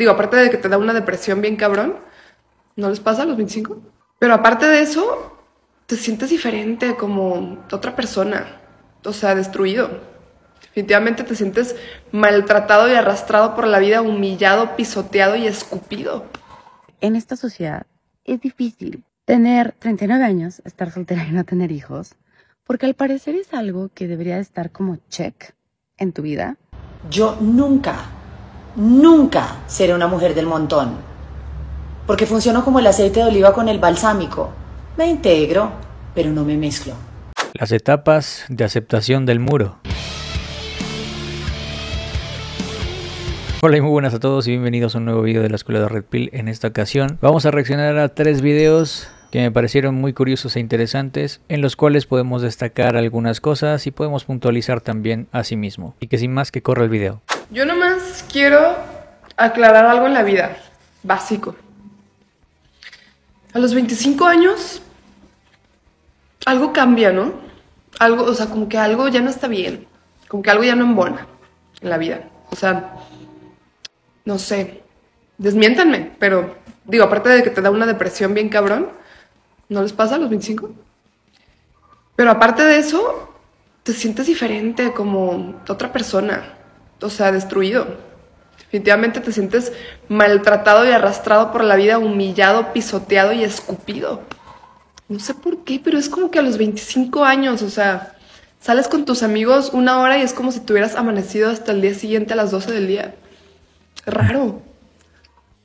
Digo, aparte de que te da una depresión bien cabrón, ¿no les pasa a los 25? Pero aparte de eso, te sientes diferente como otra persona, o sea, destruido. Definitivamente te sientes maltratado y arrastrado por la vida, humillado, pisoteado y escupido. En esta sociedad es difícil tener 39 años, estar soltera y no tener hijos, porque al parecer es algo que debería estar como check en tu vida. Yo nunca Nunca seré una mujer del montón, porque funciono como el aceite de oliva con el balsámico. Me integro, pero no me mezclo. Las etapas de aceptación del muro. Hola y muy buenas a todos y bienvenidos a un nuevo video de la Escuela de Red Pill. En esta ocasión vamos a reaccionar a tres videos que me parecieron muy curiosos e interesantes, en los cuales podemos destacar algunas cosas y podemos puntualizar también a sí mismo. Y que sin más que corra el video. Yo nomás quiero aclarar algo en la vida, básico. A los 25 años, algo cambia, ¿no? Algo, o sea, como que algo ya no está bien, como que algo ya no embona en la vida. O sea, no sé, desmiéntanme, pero digo, aparte de que te da una depresión bien cabrón, ¿no les pasa a los 25? Pero aparte de eso, te sientes diferente, como otra persona o sea, destruido. Definitivamente te sientes maltratado y arrastrado por la vida, humillado, pisoteado y escupido. No sé por qué, pero es como que a los 25 años, o sea, sales con tus amigos una hora y es como si tuvieras amanecido hasta el día siguiente a las 12 del día. Raro.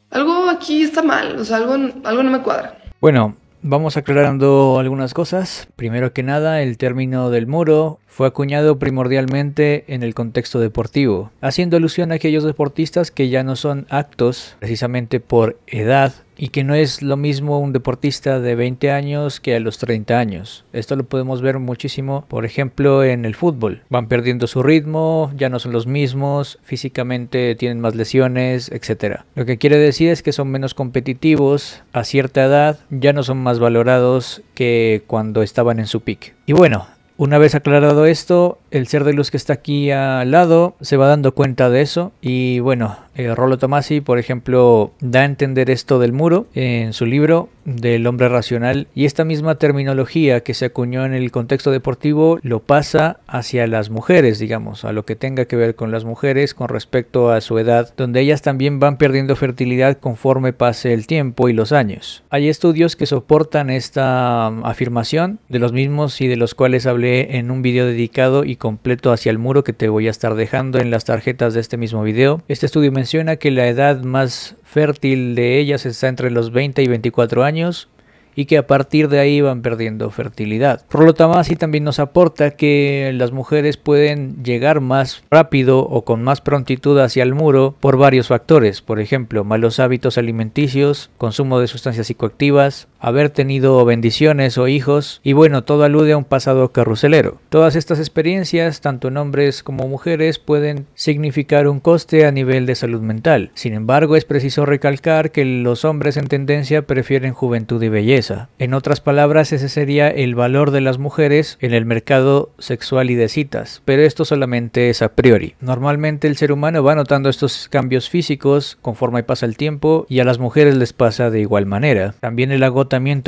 Algo aquí está mal, o sea, algo, algo no me cuadra. Bueno, Vamos aclarando algunas cosas. Primero que nada, el término del muro fue acuñado primordialmente en el contexto deportivo, haciendo alusión a aquellos deportistas que ya no son actos precisamente por edad y que no es lo mismo un deportista de 20 años que a los 30 años. Esto lo podemos ver muchísimo, por ejemplo, en el fútbol. Van perdiendo su ritmo, ya no son los mismos, físicamente tienen más lesiones, etc. Lo que quiere decir es que son menos competitivos a cierta edad, ya no son más valorados que cuando estaban en su pick. Y bueno, una vez aclarado esto, el ser de luz que está aquí al lado se va dando cuenta de eso y bueno, eh, Rolo Tomasi, por ejemplo, da a entender esto del muro en su libro del hombre racional y esta misma terminología que se acuñó en el contexto deportivo lo pasa hacia las mujeres, digamos, a lo que tenga que ver con las mujeres con respecto a su edad, donde ellas también van perdiendo fertilidad conforme pase el tiempo y los años. Hay estudios que soportan esta um, afirmación de los mismos y de los cuales hablé en un video dedicado y completo hacia el muro que te voy a estar dejando en las tarjetas de este mismo video. Este estudio me menciona que la edad más fértil de ellas está entre los 20 y 24 años y que a partir de ahí van perdiendo fertilidad. Por lo tanto, también nos aporta que las mujeres pueden llegar más rápido o con más prontitud hacia el muro por varios factores, por ejemplo, malos hábitos alimenticios, consumo de sustancias psicoactivas, haber tenido bendiciones o hijos, y bueno, todo alude a un pasado carruselero. Todas estas experiencias, tanto en hombres como mujeres, pueden significar un coste a nivel de salud mental. Sin embargo, es preciso recalcar que los hombres en tendencia prefieren juventud y belleza. En otras palabras, ese sería el valor de las mujeres en el mercado sexual y de citas, pero esto solamente es a priori. Normalmente el ser humano va notando estos cambios físicos conforme pasa el tiempo y a las mujeres les pasa de igual manera. También el agotamiento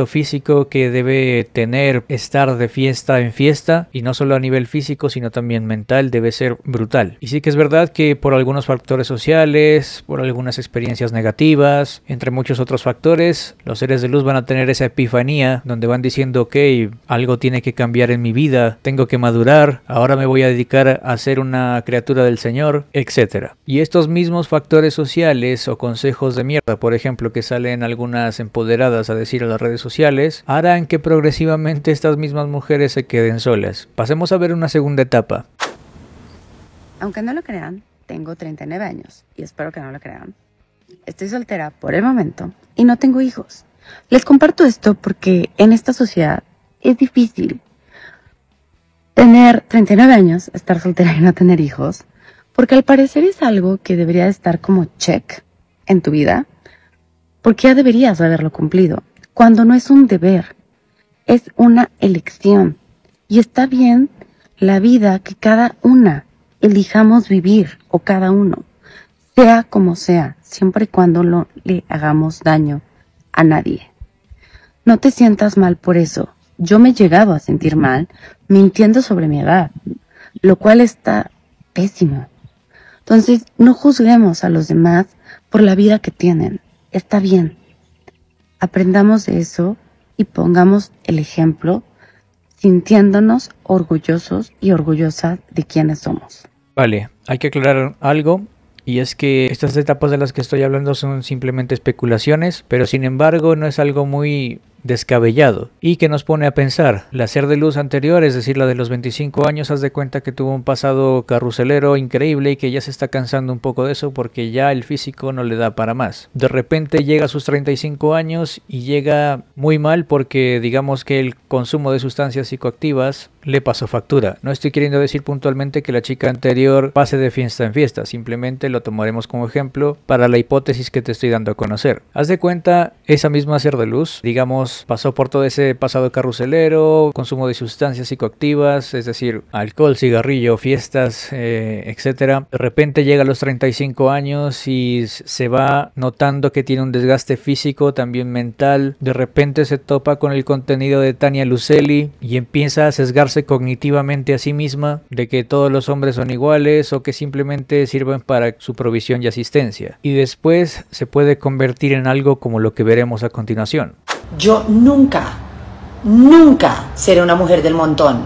físico que debe tener estar de fiesta en fiesta y no solo a nivel físico sino también mental debe ser brutal. Y sí que es verdad que por algunos factores sociales, por algunas experiencias negativas, entre muchos otros factores, los seres de luz van a tener esa epifanía donde van diciendo, ok, algo tiene que cambiar en mi vida, tengo que madurar, ahora me voy a dedicar a ser una criatura del Señor, etcétera Y estos mismos factores sociales o consejos de mierda, por ejemplo, que salen algunas empoderadas a decir las redes sociales harán que progresivamente estas mismas mujeres se queden solas. Pasemos a ver una segunda etapa. Aunque no lo crean, tengo 39 años y espero que no lo crean. Estoy soltera por el momento y no tengo hijos. Les comparto esto porque en esta sociedad es difícil tener 39 años, estar soltera y no tener hijos, porque al parecer es algo que debería estar como check en tu vida, porque ya deberías haberlo cumplido cuando no es un deber, es una elección. Y está bien la vida que cada una elijamos vivir o cada uno, sea como sea, siempre y cuando no le hagamos daño a nadie. No te sientas mal por eso. Yo me he llegado a sentir mal mintiendo sobre mi edad, lo cual está pésimo. Entonces, no juzguemos a los demás por la vida que tienen. Está bien. Aprendamos de eso y pongamos el ejemplo sintiéndonos orgullosos y orgullosas de quienes somos. Vale, hay que aclarar algo y es que estas etapas de las que estoy hablando son simplemente especulaciones, pero sin embargo no es algo muy descabellado y que nos pone a pensar. La ser de luz anterior, es decir, la de los 25 años, haz de cuenta que tuvo un pasado carruselero increíble y que ya se está cansando un poco de eso porque ya el físico no le da para más. De repente llega a sus 35 años y llega muy mal porque digamos que el consumo de sustancias psicoactivas le pasó factura. No estoy queriendo decir puntualmente que la chica anterior pase de fiesta en fiesta, simplemente lo tomaremos como ejemplo para la hipótesis que te estoy dando a conocer. Haz de cuenta esa misma ser de luz, digamos pasó por todo ese pasado carruselero, consumo de sustancias psicoactivas, es decir, alcohol, cigarrillo, fiestas, eh, etc. De repente llega a los 35 años y se va notando que tiene un desgaste físico, también mental. De repente se topa con el contenido de Tania Lucelli y empieza a sesgarse cognitivamente a sí misma de que todos los hombres son iguales o que simplemente sirven para su provisión y asistencia. Y después se puede convertir en algo como lo que veremos a continuación. Yo nunca, nunca seré una mujer del montón,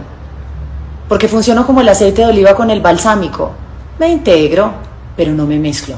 porque funciono como el aceite de oliva con el balsámico. Me integro, pero no me mezclo.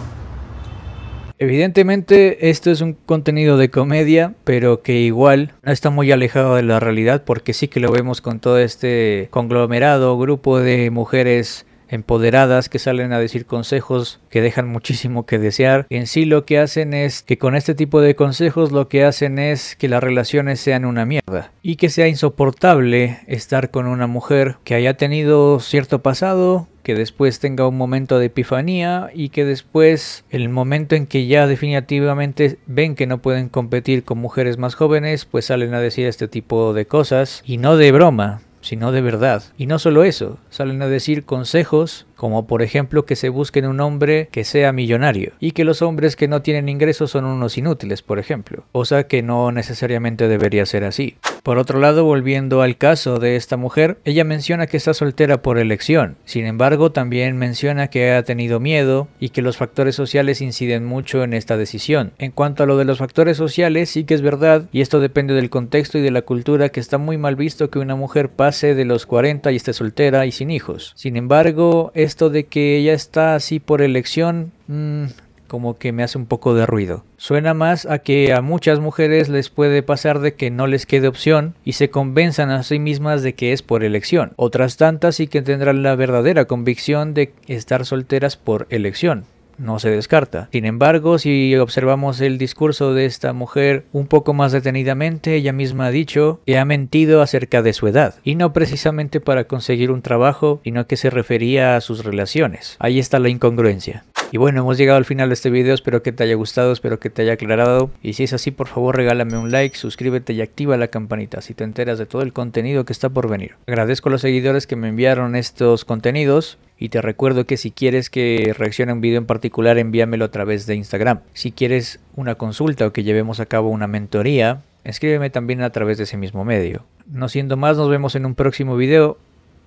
Evidentemente esto es un contenido de comedia, pero que igual no está muy alejado de la realidad porque sí que lo vemos con todo este conglomerado, grupo de mujeres empoderadas que salen a decir consejos que dejan muchísimo que desear. En sí lo que hacen es que con este tipo de consejos lo que hacen es que las relaciones sean una mierda y que sea insoportable estar con una mujer que haya tenido cierto pasado, que después tenga un momento de epifanía y que después el momento en que ya definitivamente ven que no pueden competir con mujeres más jóvenes pues salen a decir este tipo de cosas y no de broma sino de verdad. Y no solo eso, salen a decir consejos como por ejemplo que se busquen un hombre que sea millonario y que los hombres que no tienen ingresos son unos inútiles, por ejemplo, o sea que no necesariamente debería ser así. Por otro lado, volviendo al caso de esta mujer, ella menciona que está soltera por elección, sin embargo también menciona que ha tenido miedo y que los factores sociales inciden mucho en esta decisión. En cuanto a lo de los factores sociales, sí que es verdad, y esto depende del contexto y de la cultura, que está muy mal visto que una mujer pase de los 40 y esté soltera y sin hijos. Sin embargo, esto de que ella está así por elección, mm, como que me hace un poco de ruido. Suena más a que a muchas mujeres les puede pasar de que no les quede opción y se convenzan a sí mismas de que es por elección. Otras tantas sí que tendrán la verdadera convicción de estar solteras por elección, no se descarta. Sin embargo, si observamos el discurso de esta mujer un poco más detenidamente, ella misma ha dicho que ha mentido acerca de su edad, y no precisamente para conseguir un trabajo, sino que se refería a sus relaciones. Ahí está la incongruencia. Y bueno, hemos llegado al final de este video, espero que te haya gustado, espero que te haya aclarado. Y si es así, por favor regálame un like, suscríbete y activa la campanita si te enteras de todo el contenido que está por venir. Agradezco a los seguidores que me enviaron estos contenidos. Y te recuerdo que si quieres que reaccione a un video en particular, envíamelo a través de Instagram. Si quieres una consulta o que llevemos a cabo una mentoría, escríbeme también a través de ese mismo medio. No siendo más, nos vemos en un próximo video.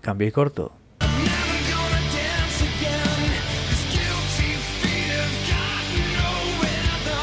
Cambio y corto.